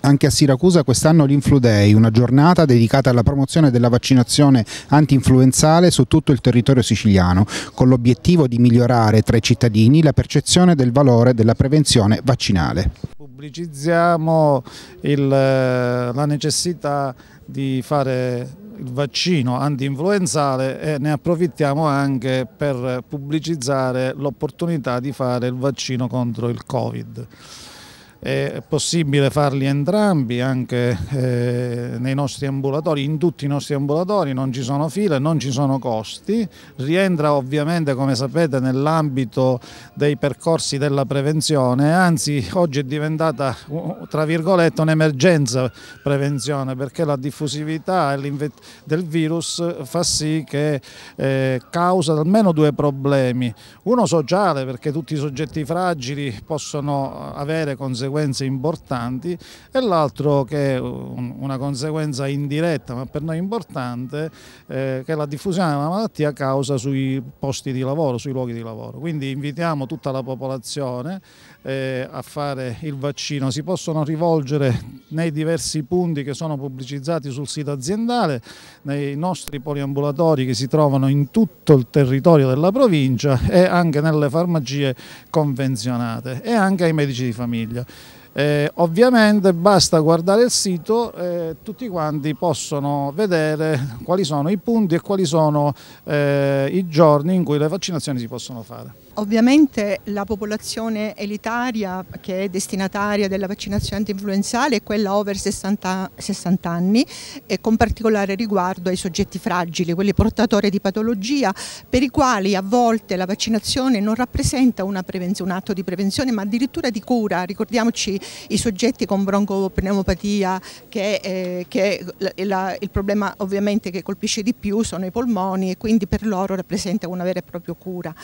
anche a Siracusa quest'anno l'Influ Day, una giornata dedicata alla promozione della vaccinazione anti-influenzale su tutto il territorio siciliano, con l'obiettivo di migliorare tra i cittadini la percezione del valore della prevenzione vaccinale. Pubblicizziamo il, eh, la necessità di fare il vaccino anti-influenzale e ne approfittiamo anche per pubblicizzare l'opportunità di fare il vaccino contro il Covid è possibile farli entrambi anche eh, nei nostri ambulatori, in tutti i nostri ambulatori, non ci sono file, non ci sono costi, rientra ovviamente come sapete nell'ambito dei percorsi della prevenzione, anzi oggi è diventata tra virgolette un'emergenza prevenzione perché la diffusività del virus fa sì che eh, causa almeno due problemi, uno sociale perché tutti i soggetti fragili possono avere conseguenze conseguenze importanti e l'altro che è una conseguenza indiretta ma per noi importante eh, che è la diffusione della malattia causa sui posti di lavoro, sui luoghi di lavoro. Quindi invitiamo tutta la popolazione eh, a fare il vaccino. Si possono rivolgere nei diversi punti che sono pubblicizzati sul sito aziendale, nei nostri poliambulatori che si trovano in tutto il territorio della provincia e anche nelle farmacie convenzionate e anche ai medici di famiglia. Eh, ovviamente basta guardare il sito, eh, tutti quanti possono vedere quali sono i punti e quali sono eh, i giorni in cui le vaccinazioni si possono fare. Ovviamente la popolazione elitaria che è destinataria della vaccinazione antinfluenzale è quella over 60, 60 anni e con particolare riguardo ai soggetti fragili, quelli portatori di patologia per i quali a volte la vaccinazione non rappresenta un atto di prevenzione ma addirittura di cura. Ricordiamoci i soggetti con broncopneumopatia che, eh, che la, il problema ovviamente che colpisce di più sono i polmoni e quindi per loro rappresenta una vera e propria cura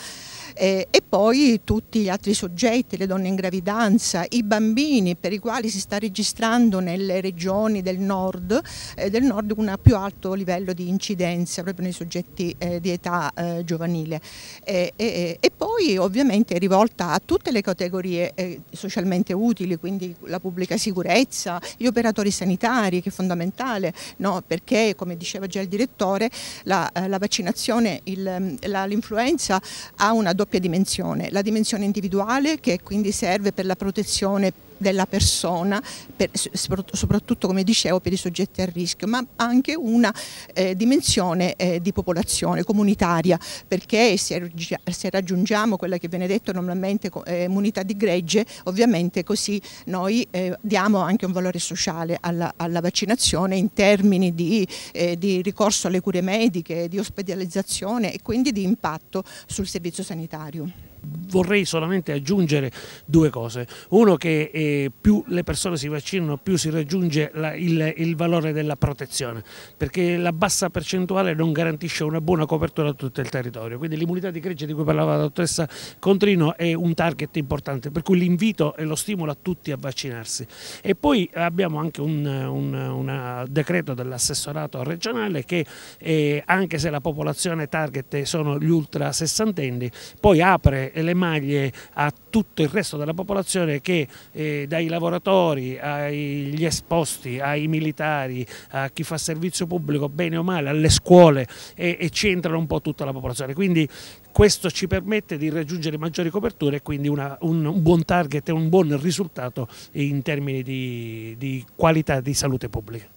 eh, e poi tutti gli altri soggetti, le donne in gravidanza, i bambini per i quali si sta registrando nelle regioni del nord, eh, del nord un più alto livello di incidenza proprio nei soggetti eh, di età eh, giovanile eh, eh, e poi ovviamente è rivolta a tutte le categorie socialmente utili, quindi la pubblica sicurezza, gli operatori sanitari che è fondamentale no? perché come diceva già il direttore la, la vaccinazione, l'influenza ha una doppia doppia dimensione, la dimensione individuale che quindi serve per la protezione della persona, per, soprattutto come dicevo per i soggetti a rischio, ma anche una eh, dimensione eh, di popolazione comunitaria, perché se, se, raggiungiamo quella che viene detto normalmente eh, immunità di gregge, ovviamente così noi eh, diamo anche un valore sociale alla, alla vaccinazione in termini di, eh, di ricorso alle cure mediche, di ospedalizzazione e quindi di impatto sul servizio sanitario vorrei solamente aggiungere due cose. Uno che eh, più le persone si vaccinano più si raggiunge la, il, il, valore della protezione, perché la bassa percentuale non garantisce una buona copertura a tutto il territorio. Quindi l'immunità di gregge di cui parlava la dottoressa Contrino è un target importante, per cui l'invito e lo stimolo a tutti a vaccinarsi. E poi abbiamo anche un, un, un decreto dell'assessorato regionale che eh, anche se la popolazione target sono gli ultra sessantenni, poi apre e le maglie a tutto il resto della popolazione che eh, dai lavoratori agli esposti, ai militari, a chi fa servizio pubblico bene o male, alle scuole e, e ci entra un po' tutta la popolazione. Quindi questo ci permette di raggiungere maggiori coperture e quindi una, un, un, buon target e un buon risultato in termini di, di qualità di salute pubblica.